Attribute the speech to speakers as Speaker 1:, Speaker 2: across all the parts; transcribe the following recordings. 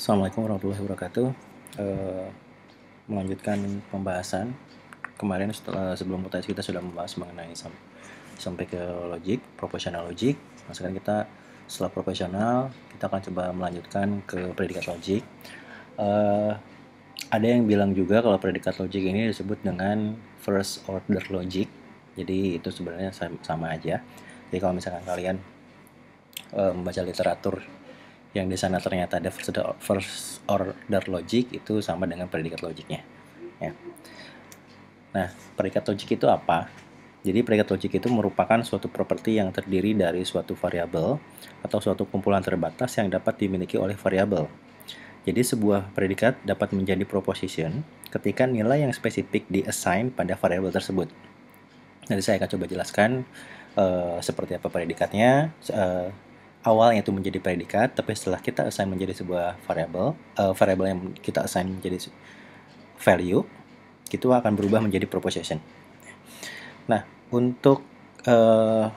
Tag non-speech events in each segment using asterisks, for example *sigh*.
Speaker 1: Assalamualaikum warahmatullahi wabarakatuh. E, melanjutkan pembahasan kemarin setelah sebelum mutasi kita sudah membahas mengenai sam sampai ke logik proposional logik. Nah, sekarang kita setelah proposional kita akan coba melanjutkan ke predikat logik. E, ada yang bilang juga kalau predikat logik ini disebut dengan first order logic. Jadi itu sebenarnya sama aja. Jadi kalau misalkan kalian e, membaca literatur yang di sana ternyata ada first order, first order logic itu sama dengan predikat logiknya ya nah predikat logik itu apa jadi predikat logik itu merupakan suatu properti yang terdiri dari suatu variabel atau suatu kumpulan terbatas yang dapat dimiliki oleh variabel jadi sebuah predikat dapat menjadi proposition ketika nilai yang spesifik diassign pada variabel tersebut nanti saya akan coba jelaskan uh, seperti apa predikatnya uh, awalnya itu menjadi predikat, tapi setelah kita assign menjadi sebuah variable uh, eh, variabel yang kita assign menjadi value, itu akan berubah menjadi proposition. Nah, untuk uh,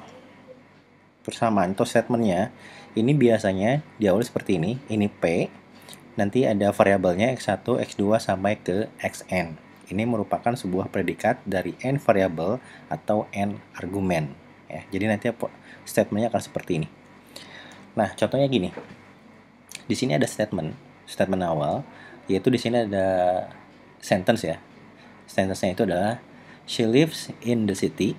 Speaker 1: persamaan atau statementnya, ini biasanya di seperti ini, ini P, nanti ada variabelnya X1, X2, sampai ke Xn. Ini merupakan sebuah predikat dari N variabel atau N argumen. Ya, jadi nanti statementnya akan seperti ini. Nah, contohnya gini. Di sini ada statement, statement awal, yaitu di sini ada sentence ya. Sentence-nya itu adalah she lives in the city.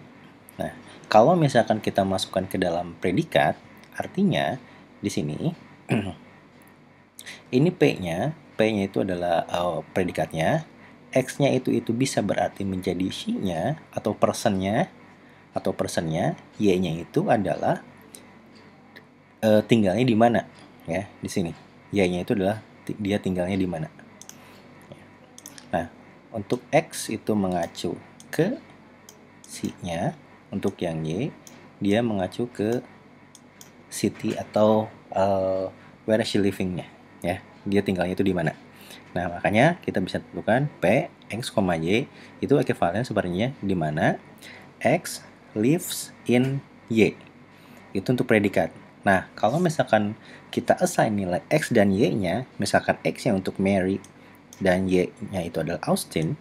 Speaker 1: Nah, kalau misalkan kita masukkan ke dalam predikat, artinya di sini *clears throat* ini P-nya, P-nya itu adalah uh, predikatnya, X-nya itu itu bisa berarti menjadi she-nya atau person-nya atau person-nya, Y-nya itu adalah uh, tinggalnya di mana ya di sini y-nya itu adalah dia tinggalnya di mana ya. nah untuk x itu mengacu ke si-nya untuk yang y dia mengacu ke city atau uh, where she living-nya, ya dia tinggalnya itu di mana nah makanya kita bisa tentukan p x, y itu ekivalen sebenarnya di mana x lives in y itu untuk predikat Nah, kalau misalkan kita assign nilai X dan Y-nya, misalkan X-nya untuk Mary dan Y-nya itu adalah Austin,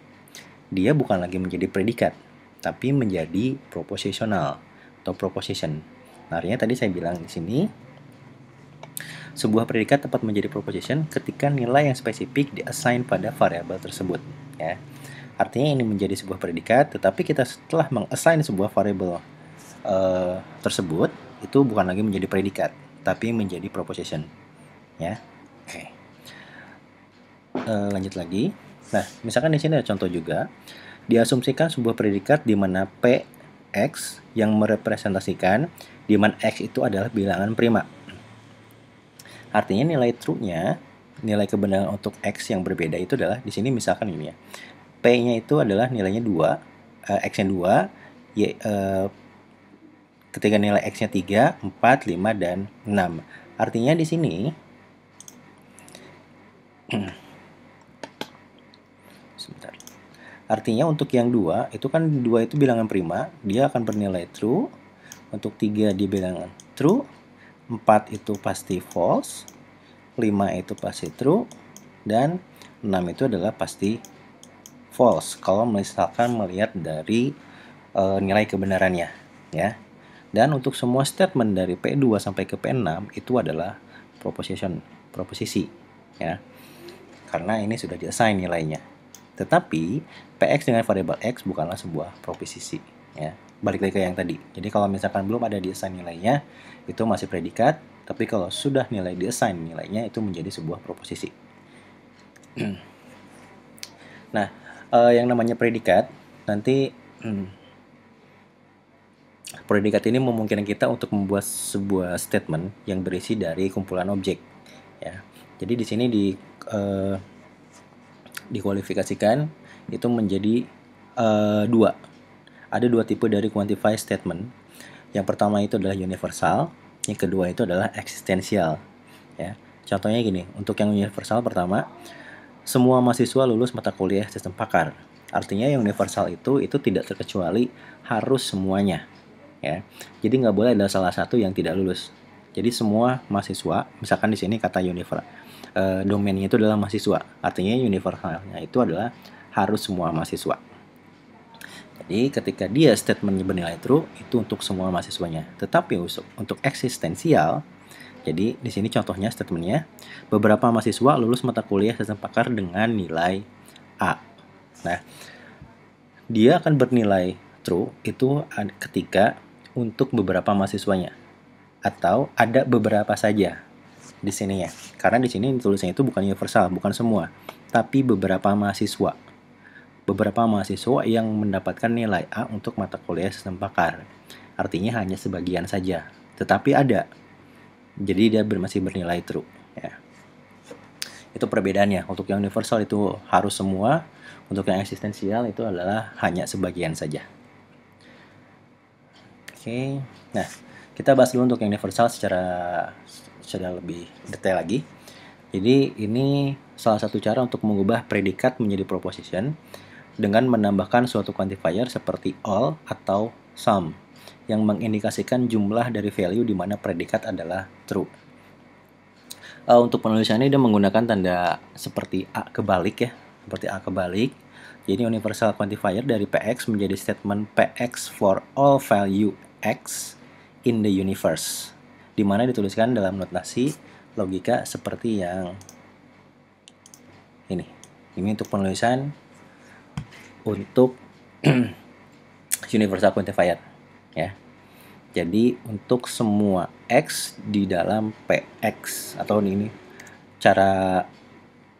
Speaker 1: dia bukan lagi menjadi predikat, tapi menjadi proposisional atau proposition. Nah, artinya tadi saya bilang di sini, sebuah predikat dapat menjadi proposition ketika nilai yang spesifik diassign pada variabel tersebut. Ya. Artinya ini menjadi sebuah predikat, tetapi kita setelah mengassign sebuah variabel uh, tersebut, itu bukan lagi menjadi predikat, tapi menjadi proposition. Ya, oke. Okay. Eh, lanjut lagi. Nah, misalkan di sini ada contoh juga. Diasumsikan sebuah predikat di mana P X yang merepresentasikan di mana X itu adalah bilangan prima. Artinya nilai true-nya, nilai kebenaran untuk X yang berbeda itu adalah di sini misalkan ini ya. P-nya itu adalah nilainya 2, uh, eh, X-nya 2, Y, uh, ketika nilai X-nya 3, 4, 5, dan 6. Artinya di sini, *clears throat* sebentar. Artinya untuk yang 2, itu kan 2 itu bilangan prima, dia akan bernilai true. Untuk 3 dia bilangan true, 4 itu pasti false, 5 itu pasti true, dan 6 itu adalah pasti false. Kalau misalkan melihat dari e, nilai kebenarannya, ya. Dan untuk semua statement dari P2 sampai ke P6 itu adalah proposition, proposisi ya. Karena ini sudah diassign nilainya. Tetapi PX dengan variabel X bukanlah sebuah proposisi ya. Balik lagi ke yang tadi. Jadi kalau misalkan belum ada diassign nilainya itu masih predikat, tapi kalau sudah nilai diassign nilainya itu menjadi sebuah proposisi. *clears throat* nah, eh, yang namanya predikat nanti hmm, Predikat ini memungkinkan kita untuk membuat sebuah statement yang berisi dari kumpulan objek. Ya. Jadi di sini di uh, dikualifikasikan itu menjadi uh, dua. Ada dua tipe dari quantify statement. Yang pertama itu adalah universal, yang kedua itu adalah eksistensial. Ya. Contohnya gini, untuk yang universal pertama, semua mahasiswa lulus mata kuliah sistem pakar. Artinya yang universal itu itu tidak terkecuali harus semuanya ya. Jadi nggak boleh ada salah satu yang tidak lulus. Jadi semua mahasiswa, misalkan di sini kata universal eh, domainnya itu adalah mahasiswa, artinya universalnya itu adalah harus semua mahasiswa. Jadi ketika dia statementnya bernilai true itu untuk semua mahasiswanya. Tetapi untuk eksistensial, jadi di sini contohnya statementnya, beberapa mahasiswa lulus mata kuliah sistem pakar dengan nilai A. Nah, dia akan bernilai true itu ketika untuk beberapa mahasiswanya atau ada beberapa saja di sini ya. Karena di sini tulisannya itu bukan universal, bukan semua, tapi beberapa mahasiswa. Beberapa mahasiswa yang mendapatkan nilai A untuk mata kuliah sistem pakar. Artinya hanya sebagian saja, tetapi ada. Jadi dia masih bernilai true ya. Itu perbedaannya. Untuk yang universal itu harus semua, untuk yang eksistensial itu adalah hanya sebagian saja okay. nah kita bahas dulu untuk yang universal secara secara lebih detail lagi jadi ini salah satu cara untuk mengubah predikat menjadi proposition dengan menambahkan suatu quantifier seperti all atau some yang mengindikasikan jumlah dari value di mana predikat adalah true. Uh, untuk ini dia menggunakan tanda seperti A kebalik ya, seperti A kebalik. Jadi universal quantifier dari PX menjadi statement PX for all value X in the universe dimana dituliskan dalam notasi logika seperti yang ini ini untuk penulisan untuk *clears throat* universal quantifier ya jadi untuk semua x di dalam px atau ini cara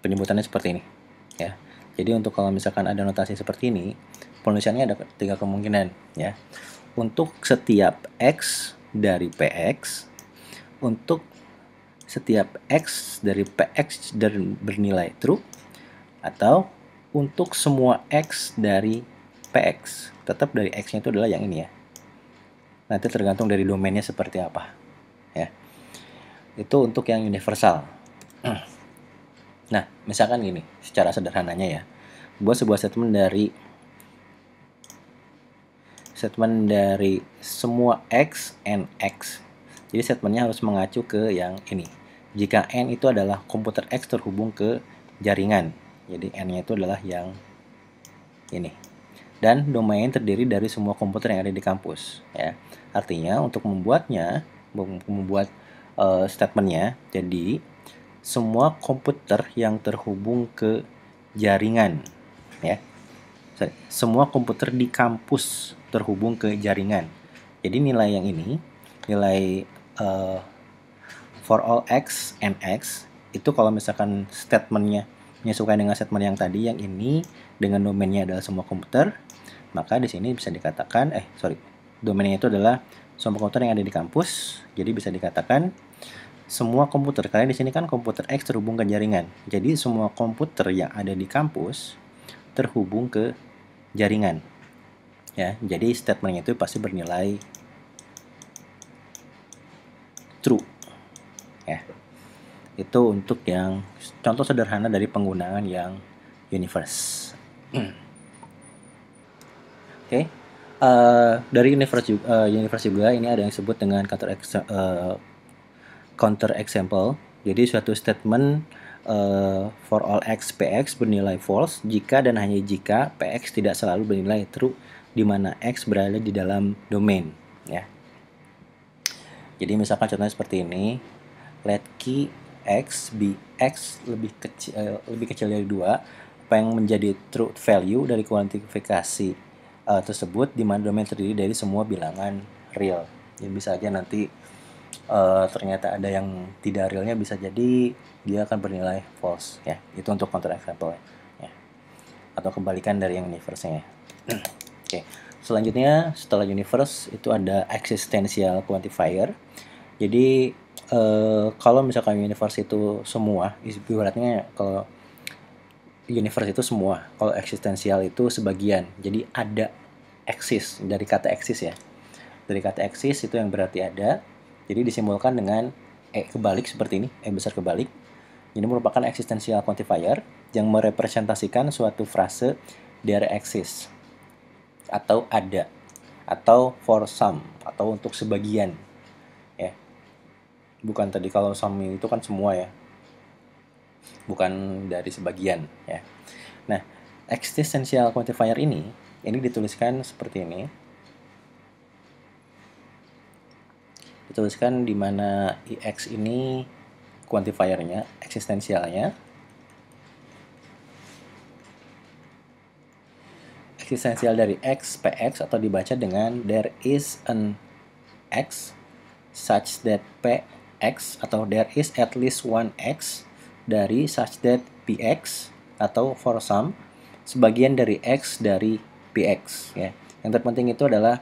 Speaker 1: penyebutannya seperti ini ya jadi untuk kalau misalkan ada notasi seperti ini penulisannya ada tiga kemungkinan ya untuk setiap X dari PX untuk setiap X dari PX dan bernilai true atau untuk semua X dari PX tetap dari X-nya itu adalah yang ini ya nanti tergantung dari domainnya seperti apa ya itu untuk yang universal *clears throat* nah misalkan gini secara sederhananya ya buat sebuah statement dari statement dari semua X and X. Jadi statementnya harus mengacu ke yang ini. Jika N itu adalah komputer X terhubung ke jaringan. Jadi N-nya itu adalah yang ini. Dan domain terdiri dari semua komputer yang ada di kampus. ya Artinya untuk membuatnya, membuat uh, statementnya, jadi semua komputer yang terhubung ke jaringan. ya sorry, semua komputer di kampus terhubung ke jaringan. Jadi nilai yang ini, nilai uh, for all x and x itu kalau misalkan statementnya menyesuaikan dengan statement yang tadi, yang ini dengan domainnya adalah semua komputer, maka di sini bisa dikatakan, eh sorry, domainnya itu adalah semua komputer yang ada di kampus, jadi bisa dikatakan semua komputer karena di sini kan komputer X terhubung ke jaringan. Jadi semua komputer yang ada di kampus terhubung ke jaringan. Ya, jadi statement itu pasti bernilai true. Ya. Itu untuk yang contoh sederhana dari penggunaan yang universe. *clears throat* Oke. Okay. Uh, eh, dari universe juga, uh, universe juga ini ada yang disebut dengan counter uh, counter example. Jadi suatu statement uh, for all x px bernilai false jika dan hanya jika px tidak selalu bernilai true di mana x berada di dalam domain ya. Jadi misalkan contohnya seperti ini, let key x be x lebih kecil eh, lebih kecil dari dua, apa yang menjadi true value dari kuantifikasi uh, tersebut di mana domain terdiri dari semua bilangan real. Jadi bisa aja nanti uh, ternyata ada yang tidak realnya bisa jadi dia akan bernilai false ya itu untuk counter example ya, ya. atau kebalikan dari yang universe-nya ya. *clears throat* oke okay. selanjutnya setelah universe itu ada existential quantifier jadi uh, kalau misalkan universe itu semua ibaratnya kalau universe itu semua kalau eksistensial itu sebagian jadi ada eksis dari kata eksis ya dari kata eksis itu yang berarti ada jadi disimbolkan dengan E kebalik seperti ini, E besar kebalik. Ini merupakan eksistensial quantifier yang merepresentasikan suatu frase there exists atau ada atau for some atau untuk sebagian ya bukan tadi kalau some itu kan semua ya bukan dari sebagian ya nah existential quantifier ini ini dituliskan seperti ini tuliskan di mana EX ini quantifiernya eksistensialnya. Eksistensial dari X, PX, atau dibaca dengan there is an X such that PX, atau there is at least one X dari such that PX, atau for some, sebagian dari X dari PX. Ya. Yang terpenting itu adalah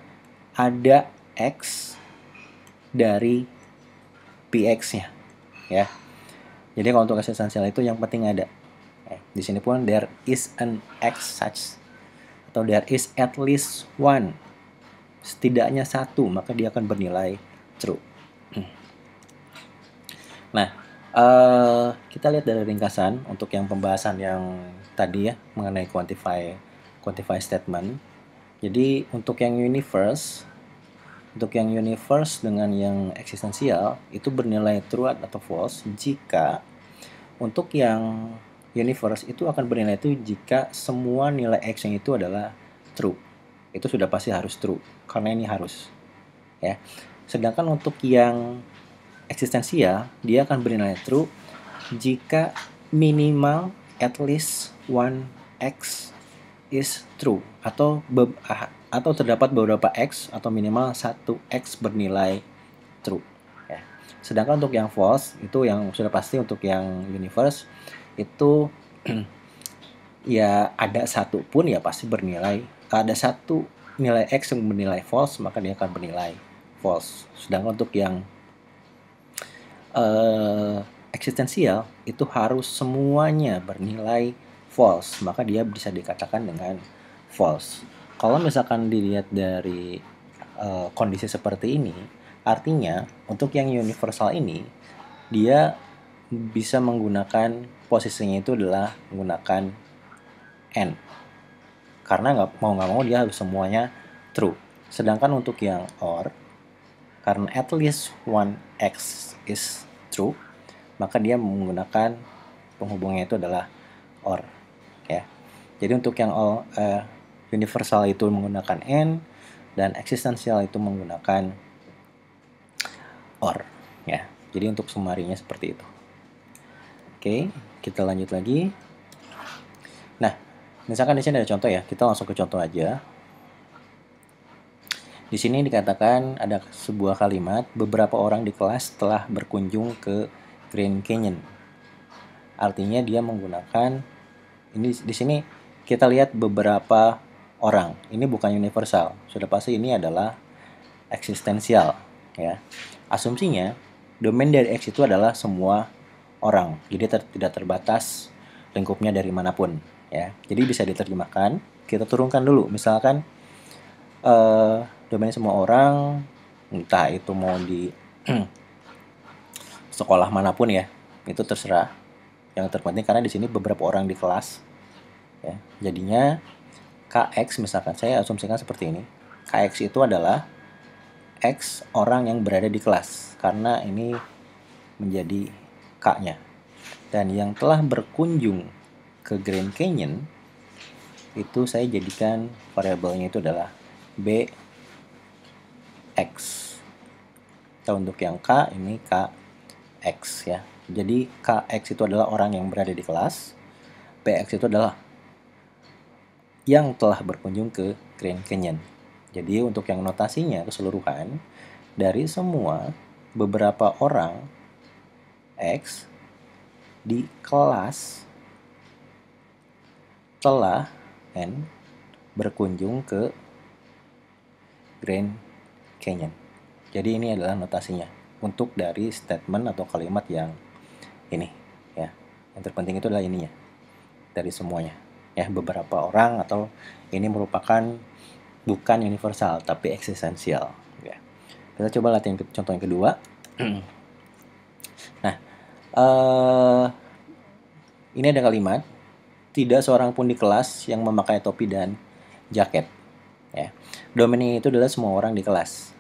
Speaker 1: ada X dari PX-nya ya. Jadi kalau untuk esensial itu yang penting ada. Eh, di sini pun there is an X such atau there is at least one setidaknya satu maka dia akan bernilai true. Hmm. Nah, uh, kita lihat dari ringkasan untuk yang pembahasan yang tadi ya mengenai quantify quantify statement. Jadi untuk yang universe untuk yang universe dengan yang eksistensial itu bernilai true atau false jika untuk yang universe itu akan bernilai itu jika semua nilai x yang itu adalah true. Itu sudah pasti harus true karena ini harus. Ya. Sedangkan untuk yang eksistensial dia akan bernilai true jika minimal at least one x is true atau ah, atau terdapat beberapa X atau minimal satu X bernilai true. Ya. Sedangkan untuk yang false itu yang sudah pasti untuk yang universe itu *clears throat* ya ada satu pun ya pasti bernilai ada satu nilai X yang bernilai false maka dia akan bernilai false. Sedangkan untuk yang uh, eksistensial itu harus semuanya bernilai false maka dia bisa dikatakan dengan false kalau misalkan dilihat dari uh, kondisi seperti ini, artinya untuk yang universal ini dia bisa menggunakan posisinya itu adalah menggunakan n karena nggak mau nggak mau dia harus semuanya true sedangkan untuk yang or karena at least one x is true maka dia menggunakan penghubungnya itu adalah or ya. jadi untuk yang all, uh, eh, universal itu menggunakan and dan eksistensial itu menggunakan or ya. Jadi untuk sumarinya seperti itu. Oke, kita lanjut lagi. Nah, misalkan di sini ada contoh ya, kita langsung ke contoh aja. Di sini dikatakan ada sebuah kalimat, beberapa orang di kelas telah berkunjung ke Grand Canyon. Artinya dia menggunakan ini di sini kita lihat beberapa orang. Ini bukan universal. Sudah pasti ini adalah eksistensial, ya. Asumsinya domain dari X itu adalah semua orang. Jadi ter tidak terbatas lingkupnya dari manapun, ya. Jadi bisa diterjemahkan. Kita turunkan dulu. Misalkan uh, domain semua orang, entah itu mau di *clears throat* sekolah manapun ya, itu terserah. Yang terpenting karena di sini beberapa orang di kelas, ya. Jadinya KX misalkan saya asumsikan seperti ini. KX itu adalah X orang yang berada di kelas karena ini menjadi K-nya. Dan yang telah berkunjung ke Grand Canyon itu saya jadikan variabelnya itu adalah B X. Nah untuk yang K ini K X ya. Jadi KX itu adalah orang yang berada di kelas. PX itu adalah yang telah berkunjung ke Grand Canyon. Jadi untuk yang notasinya keseluruhan dari semua beberapa orang X di kelas telah N berkunjung ke Grand Canyon. Jadi ini adalah notasinya untuk dari statement atau kalimat yang ini ya. Yang terpenting itu adalah ininya dari semuanya ya beberapa orang atau ini merupakan bukan universal tapi eksistensial ya. Kita coba latihan ke, contoh yang kedua. nah, uh, ini ada kalimat tidak seorang pun di kelas yang memakai topi dan jaket. Ya. Domain itu adalah semua orang di kelas,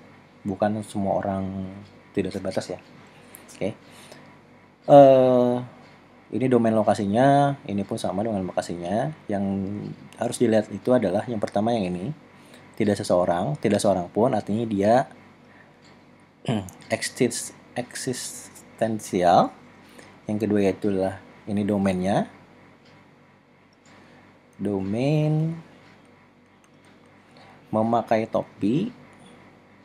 Speaker 1: bukan semua orang tidak terbatas ya. Oke. Okay. Uh, eh, ini domain lokasinya, ini pun sama dengan lokasinya. Yang harus dilihat itu adalah yang pertama yang ini. Tidak seseorang, tidak seorang pun artinya dia *clears throat* eksistensial. Yang kedua yaitu lah ini domainnya. Domain memakai topi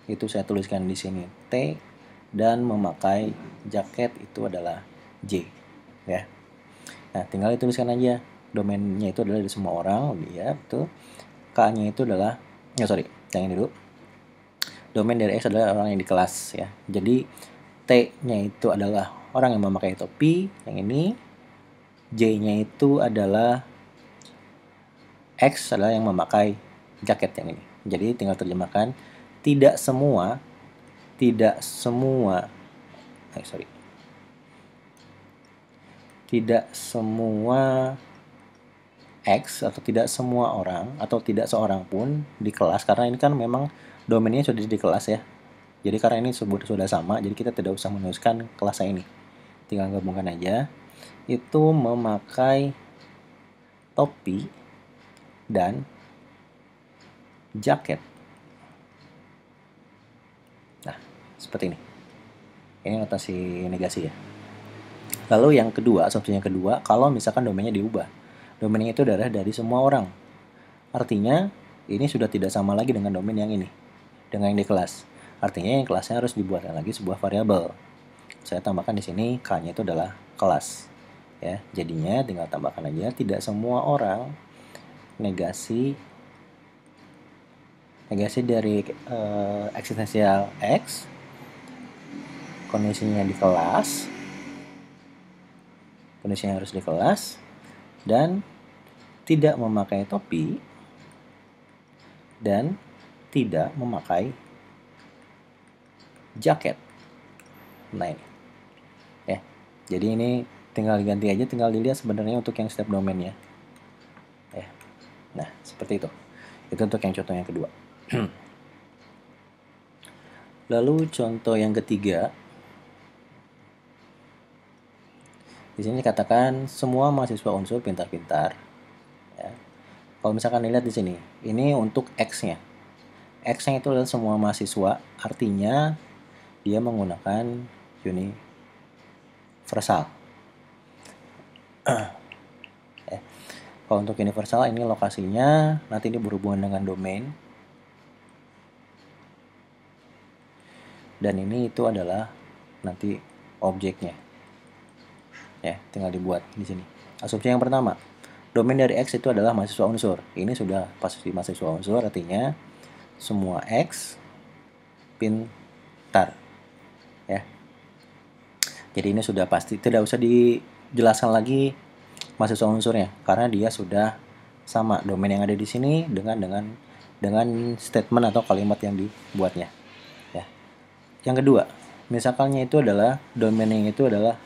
Speaker 1: itu saya tuliskan di sini T dan memakai jaket itu adalah J ya. Nah, tinggal dituliskan aja domainnya itu adalah dari semua orang, ya, betul. K-nya itu adalah, ya oh, sorry, jangan dulu. Domain dari X adalah orang yang di kelas, ya. Jadi, T-nya itu adalah orang yang memakai topi, yang ini. J-nya itu adalah X adalah yang memakai jaket yang ini. Jadi, tinggal terjemahkan, tidak semua, tidak semua, eh, sorry, tidak semua X atau tidak semua orang atau tidak seorang pun di kelas karena ini kan memang domainnya sudah di kelas ya. Jadi karena ini sebut sudah sama, jadi kita tidak usah menuliskan kelasnya ini. Tinggal gabungkan aja. Itu memakai topi dan jaket. Nah, seperti ini. Ini atas notasi negasi ya. Lalu yang kedua, asumsi kedua, kalau misalkan domainnya diubah. Domain itu darah dari semua orang. Artinya, ini sudah tidak sama lagi dengan domain yang ini, dengan yang di kelas. Artinya yang kelasnya harus dibuatkan lagi sebuah variabel. Saya tambahkan di sini k-nya itu adalah kelas. Ya, jadinya tinggal tambahkan aja tidak semua orang negasi negasi dari uh, eksistensial x kondisinya di kelas kondisinya harus di kelas dan tidak memakai topi dan tidak memakai jaket. Nah ini. Ya, jadi ini tinggal diganti aja, tinggal dilihat sebenarnya untuk yang step domain ya. ya. Nah, seperti itu. Itu untuk yang contoh yang kedua. *clears throat* Lalu contoh yang ketiga Di sini dikatakan semua mahasiswa unsur pintar-pintar. Ya. Kalau misalkan dilihat di sini, ini untuk X-nya. X-nya itu adalah semua mahasiswa, artinya dia menggunakan universal. *clears throat* Ya. Kalau untuk universal ini lokasinya nanti ini berhubungan dengan domain. Dan ini itu adalah nanti objeknya ya tinggal dibuat di sini asumsi yang pertama domain dari x itu adalah mahasiswa unsur ini sudah pasti mahasiswa unsur artinya semua x pintar ya jadi ini sudah pasti tidak usah dijelaskan lagi mahasiswa unsurnya karena dia sudah sama domain yang ada di sini dengan dengan dengan statement atau kalimat yang dibuatnya ya yang kedua misalkannya itu adalah domain yang itu adalah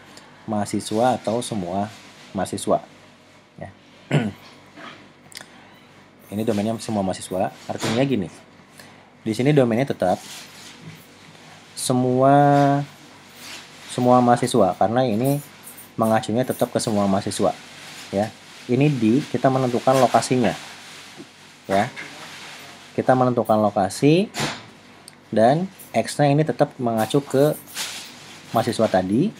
Speaker 1: mahasiswa atau semua mahasiswa. Ya. *clears throat* ini domainnya semua mahasiswa, artinya gini. Di sini domainnya tetap semua semua mahasiswa karena ini mengacunya tetap ke semua mahasiswa. Ya. Ini di kita menentukan lokasinya. Ya. Kita menentukan lokasi dan X-nya ini tetap mengacu ke mahasiswa tadi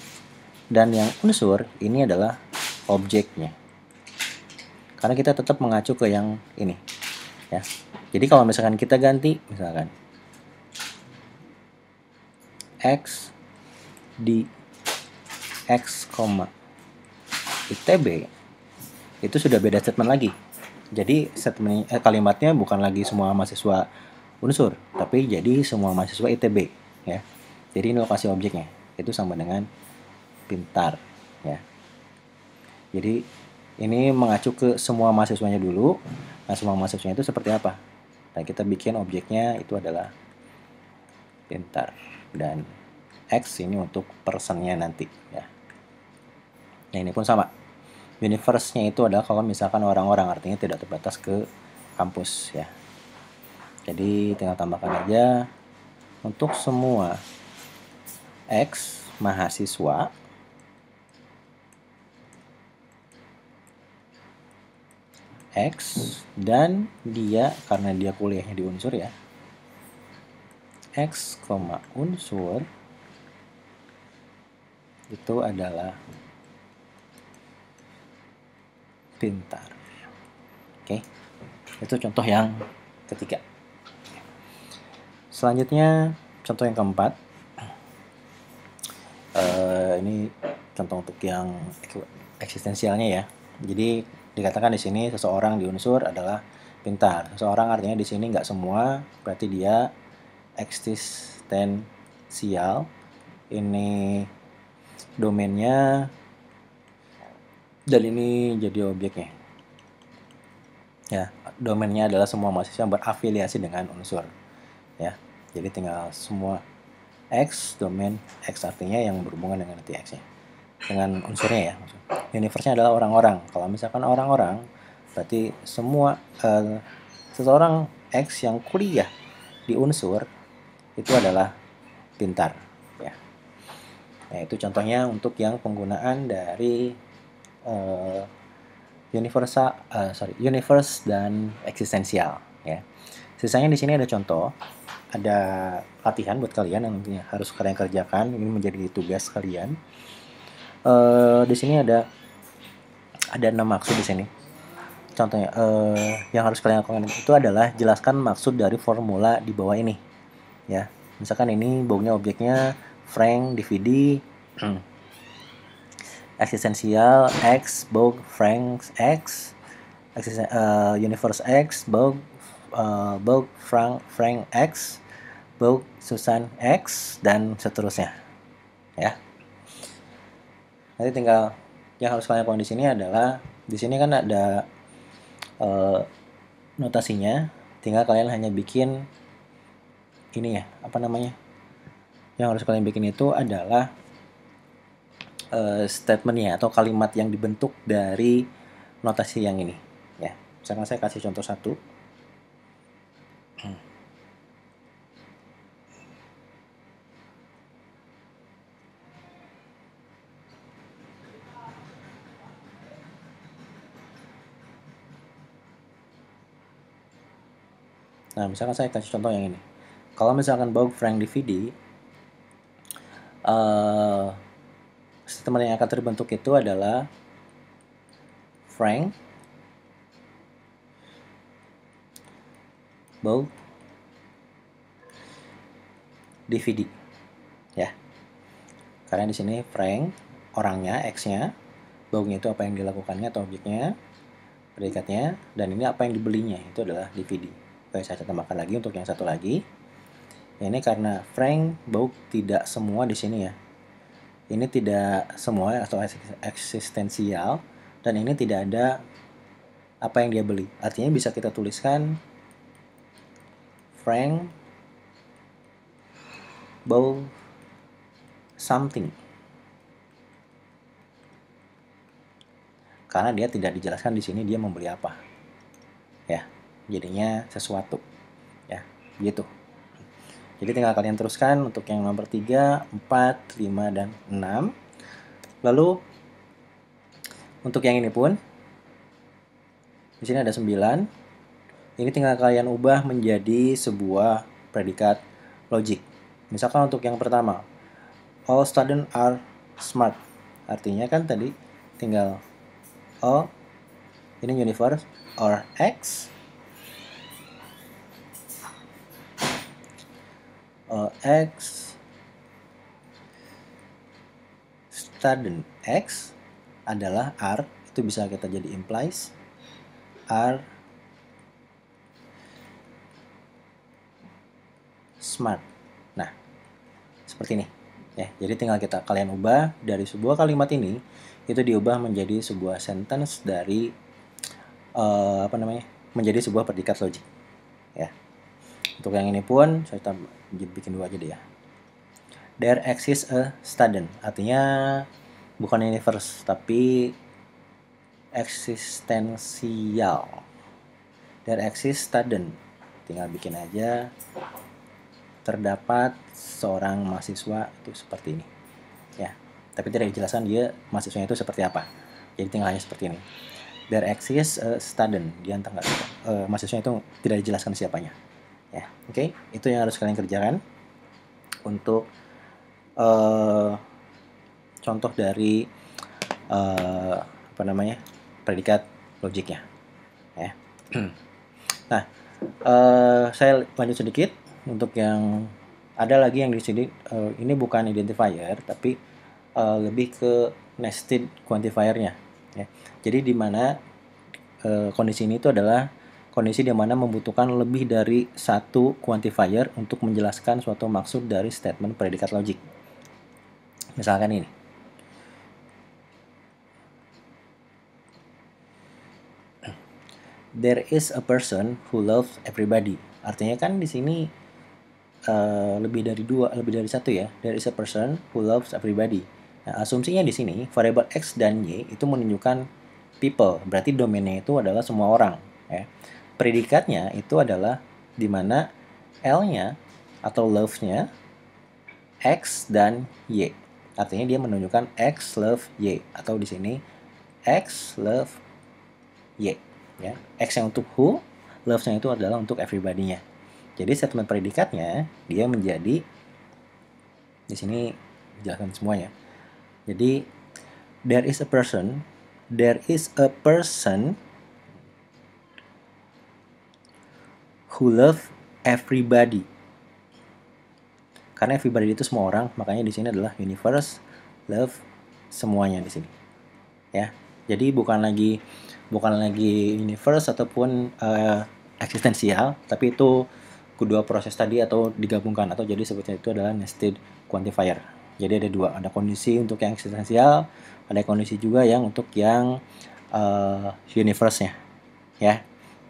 Speaker 1: dan yang unsur ini adalah objeknya. Karena kita tetap mengacu ke yang ini. Ya. Jadi kalau misalkan kita ganti misalkan x di x, ITB itu sudah beda statement lagi. Jadi statement eh, kalimatnya bukan lagi semua mahasiswa unsur, tapi jadi semua mahasiswa ITB ya. Jadi ini lokasi objeknya. Itu sama dengan pintar ya. Jadi ini mengacu ke semua mahasiswanya dulu. Nah, semua mahasiswanya itu seperti apa? Nah, kita bikin objeknya itu adalah pintar dan X ini untuk personnya nanti ya. Nah, ini pun sama. Universe-nya itu adalah kalau misalkan orang-orang artinya tidak terbatas ke kampus ya. Jadi tinggal tambahkan aja untuk semua X mahasiswa X dan dia karena dia kuliahnya di unsur ya X, unsur itu adalah pintar oke itu contoh yang ketiga selanjutnya contoh yang keempat uh, ini contoh untuk yang eksistensialnya ya jadi dikatakan di sini seseorang di unsur adalah pintar. Seseorang artinya di sini nggak semua, berarti dia eksistensial. Ini domainnya dan ini jadi objeknya. Ya, domainnya adalah semua mahasiswa yang berafiliasi dengan unsur. Ya, jadi tinggal semua X domain X artinya yang berhubungan dengan nanti X-nya dengan unsurnya ya. Universe-nya adalah orang-orang. Kalau misalkan orang-orang, berarti semua uh, seseorang X yang kuliah di unsur itu adalah pintar. Ya. Nah itu contohnya untuk yang penggunaan dari uh, eh, universal, uh, eh, sorry, universe dan eksistensial. Ya. Sisanya di sini ada contoh, ada latihan buat kalian yang harus kalian kerjakan. Ini menjadi tugas kalian uh, di sini ada ada enam maksud di sini contohnya uh, yang harus kalian lakukan itu adalah jelaskan maksud dari formula di bawah ini ya misalkan ini bawahnya objeknya frank DVD *clears throat* eksistensial X bog frank X uh, universe X bog uh, bog frank frank X bog Susan X dan seterusnya ya nanti tinggal yang harus kalian lakukan di sini adalah di sini kan ada e, notasinya tinggal kalian hanya bikin ini ya apa namanya yang harus kalian bikin itu adalah e, statementnya atau kalimat yang dibentuk dari notasi yang ini ya misalkan saya kasih contoh satu Nah, misalkan saya kasih contoh yang ini. Kalau misalkan bau Frank DVD, uh, eh, sistem yang akan terbentuk itu adalah Frank bau, DVD ya karena di sini Frank orangnya X-nya bau-nya itu apa yang dilakukannya atau objeknya predikatnya dan ini apa yang dibelinya itu adalah DVD Baik, saya tambahkan lagi untuk yang satu lagi. Ini karena Frank bau tidak semua di sini ya. Ini tidak semua atau eksistensial dan ini tidak ada apa yang dia beli. Artinya bisa kita tuliskan Frank bau something. Karena dia tidak dijelaskan di sini dia membeli apa jadinya sesuatu ya gitu jadi tinggal kalian teruskan untuk yang nomor 3, 4, 5, dan 6 lalu untuk yang ini pun di sini ada 9 ini tinggal kalian ubah menjadi sebuah predikat logik misalkan untuk yang pertama all students are smart artinya kan tadi tinggal all ini universe or x uh, X student X adalah R itu bisa kita jadi implies R smart nah seperti ini ya jadi tinggal kita kalian ubah dari sebuah kalimat ini itu diubah menjadi sebuah sentence dari uh, apa namanya menjadi sebuah predikat logik ya untuk yang ini pun saya tambah bikin dua aja deh ya there exists a student artinya bukan universe tapi eksistensial there exists student tinggal bikin aja terdapat seorang mahasiswa itu seperti ini ya tapi tidak dijelaskan dia mahasiswanya itu seperti apa jadi tinggal hanya seperti ini there exists a student dia entah nggak uh, mahasiswanya itu tidak dijelaskan siapanya ya oke okay? itu yang harus kalian kerjakan untuk uh, contoh dari uh, apa namanya predikat logiknya ya *clears throat* nah uh, saya lanjut sedikit untuk yang ada lagi yang di sini uh, ini bukan identifier tapi uh, lebih ke nested quantifiernya ya jadi di mana uh, kondisi ini itu adalah kondisi di mana membutuhkan lebih dari satu quantifier untuk menjelaskan suatu maksud dari statement predikat logik. Misalkan ini. There is a person who loves everybody. Artinya kan di sini uh, lebih dari dua, lebih dari satu ya. There is a person who loves everybody. Nah, asumsinya di sini variable x dan y itu menunjukkan people, berarti domainnya itu adalah semua orang. Ya predikatnya itu adalah di mana L-nya atau love-nya X dan Y. Artinya dia menunjukkan X love Y atau di sini X love Y ya. X yang untuk who, love-nya itu adalah untuk everybody-nya. Jadi statement predikatnya dia menjadi di sini jelaskan semuanya. Jadi there is a person, there is a person who love everybody. Karena everybody itu semua orang, makanya di sini adalah universe love semuanya di sini. Ya. Jadi bukan lagi bukan lagi universe ataupun uh, eksistensial, tapi itu kedua proses tadi atau digabungkan atau jadi sebetulnya itu adalah nested quantifier. Jadi ada dua, ada kondisi untuk yang eksistensial, ada kondisi juga yang untuk yang uh, universe-nya. Ya.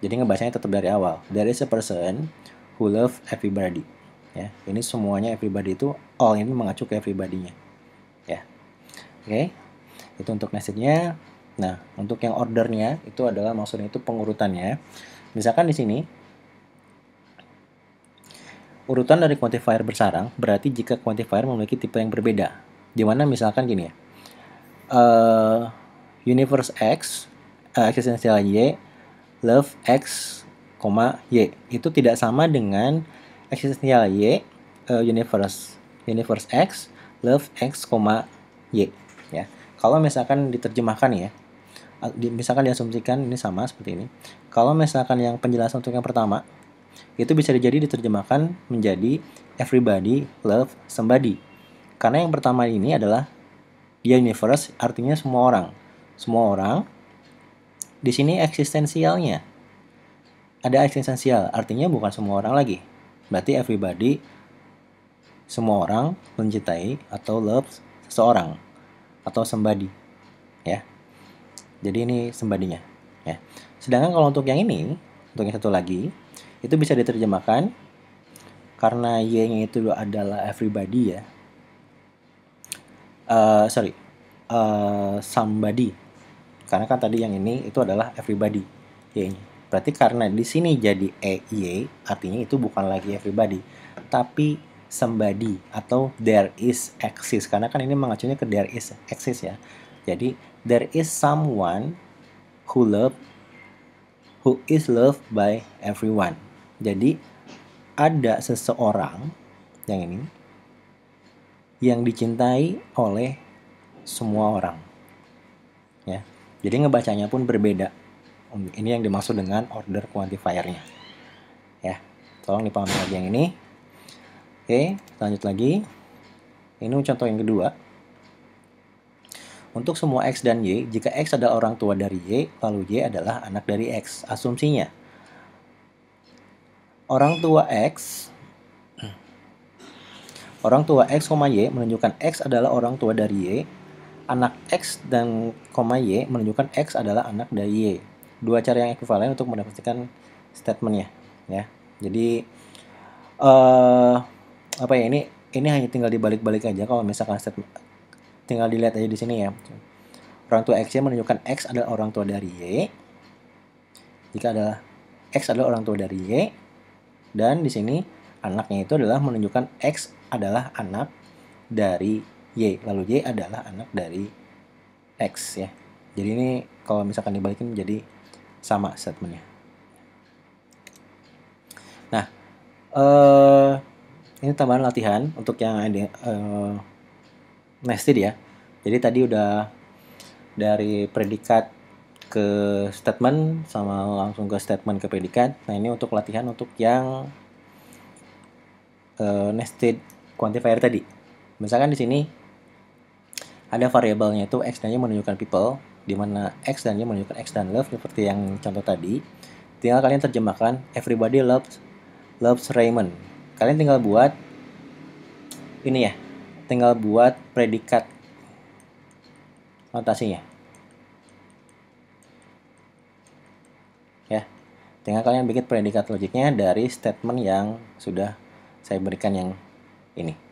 Speaker 1: Jadi ngebacanya tetap dari awal. There is a person who love everybody. Ya, ini semuanya everybody itu all ini mengacu ke everybody-nya. Ya. Oke. Okay? Itu untuk message-nya. Nah, untuk yang ordernya itu adalah maksudnya itu pengurutannya. Misalkan di sini urutan dari quantifier bersarang berarti jika quantifier memiliki tipe yang berbeda. Di mana misalkan gini ya. Uh, universe X, uh, eh, existential Y love X, Y itu tidak sama dengan eksistensial Y uh, universe universe X love X, Y ya. Kalau misalkan diterjemahkan ya misalkan diasumsikan ini sama seperti ini. Kalau misalkan yang penjelasan untuk yang pertama itu bisa jadi diterjemahkan menjadi everybody love somebody. Karena yang pertama ini adalah dia universe artinya semua orang. Semua orang di sini eksistensialnya. Ada eksistensial, artinya bukan semua orang lagi. Berarti everybody, semua orang mencintai atau loves seseorang atau somebody ya. Jadi ini sembadinya, ya. Sedangkan kalau untuk yang ini, untuk yang satu lagi, itu bisa diterjemahkan karena Y-nya itu adalah everybody ya. Uh, sorry, uh, somebody karena kan tadi yang ini itu adalah everybody. Y -nya. Berarti karena di sini jadi e y artinya itu bukan lagi everybody, tapi somebody atau there is exists. Karena kan ini mengacunya ke there is exists ya. Jadi there is someone who love who is loved by everyone. Jadi ada seseorang yang ini yang dicintai oleh semua orang. Ya. Jadi ngebacanya pun berbeda. Um, ini yang dimaksud dengan order quantifier-nya. Ya, tolong dipahami lagi yang ini. Oke, lanjut lagi. Ini contoh yang kedua. Untuk semua X dan Y, jika X adalah orang tua dari Y, lalu Y adalah anak dari X. Asumsinya, orang tua X Orang tua X, Y menunjukkan X adalah orang tua dari Y, anak X dan koma Y menunjukkan X adalah anak dari Y. Dua cara yang ekuivalen untuk mendapatkan statementnya, ya. Jadi uh, apa ya ini ini hanya tinggal dibalik-balik aja kalau misalkan statement tinggal dilihat aja di sini ya. Orang tua X menunjukkan X adalah orang tua dari Y. Jika adalah X adalah orang tua dari Y dan di sini anaknya itu adalah menunjukkan X adalah anak dari Y. Lalu Y adalah anak dari X ya. Jadi ini kalau misalkan dibalikin jadi sama statementnya. Nah, uh, ini tambahan latihan untuk yang ada eh, nested ya. Jadi tadi udah dari predikat ke statement sama langsung ke statement ke predikat. Nah ini untuk latihan untuk yang uh, nested quantifier tadi. Misalkan di sini ada variabelnya itu x dan y menunjukkan people, di mana x dan y menunjukkan x dan love seperti yang contoh tadi. Tinggal kalian terjemahkan everybody loves loves Raymond. Kalian tinggal buat ini ya, tinggal buat predikat notasinya. Ya, tinggal kalian bikin predikat logiknya dari statement yang sudah saya berikan yang ini.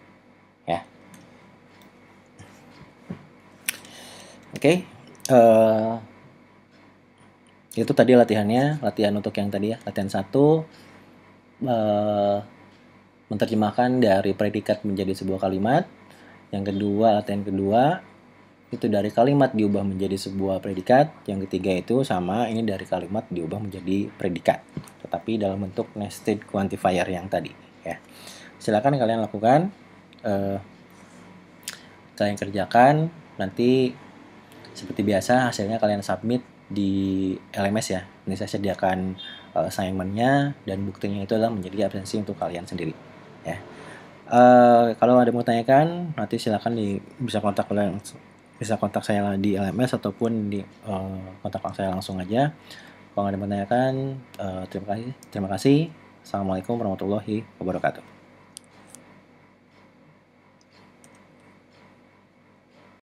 Speaker 1: Oke. Okay? Uh, eh, itu tadi latihannya, latihan untuk yang tadi ya, latihan satu uh, menerjemahkan dari predikat menjadi sebuah kalimat. Yang kedua, latihan kedua itu dari kalimat diubah menjadi sebuah predikat. Yang ketiga itu sama, ini dari kalimat diubah menjadi predikat, tetapi dalam bentuk nested quantifier yang tadi. Ya, silakan kalian lakukan, Uh, kalian kerjakan. Nanti seperti biasa, hasilnya kalian submit di LMS ya. Ini saya sediakan eh, assignmentnya dan buktinya itu adalah menjadi absensi untuk kalian sendiri. Ya. Uh, kalau ada mau tanyakan, nanti silahkan di, bisa kontak kalian bisa kontak saya di LMS ataupun di uh, kontak saya langsung aja. Kalau ada yang tanyakan uh, terima kasih. Terima kasih. Assalamualaikum warahmatullahi wabarakatuh.